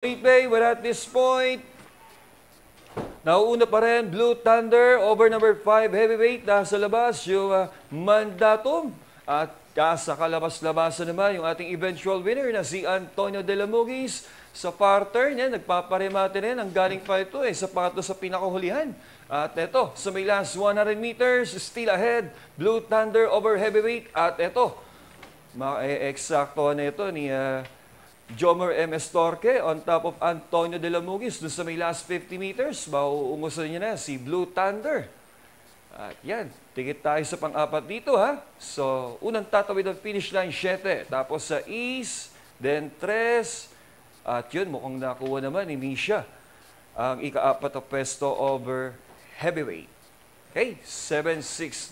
Repay, we're at this point. Nauuna pa rin, Blue Thunder, over number 5, heavyweight, nasa labas, yung uh, mandatum. At kasa kalabas-labasan naman yung ating eventual winner na si Antonio De La Mugis. Sa partner eh, niya, nagpaparemate rin, ang galing pa ito eh, sa pangatlo sa pinakahulihan. At eto, sa may last 100 meters, still ahead, Blue Thunder over heavyweight. At eto, ma-exacto na ito ni... Uh, Jomer M. Estorque on top of Antonio De La Mugis doon sa may last 50 meters. Mauungusan niya na si Blue Thunder. At yan, tingit tayo sa pang-apat dito ha. So, unang tatawid ng finish line, 7. Tapos sa east, then 3. At yun, mukhang nakuha naman ni Misha ang ika ikaapat na pwesto over heavyweight. Okay, 7-6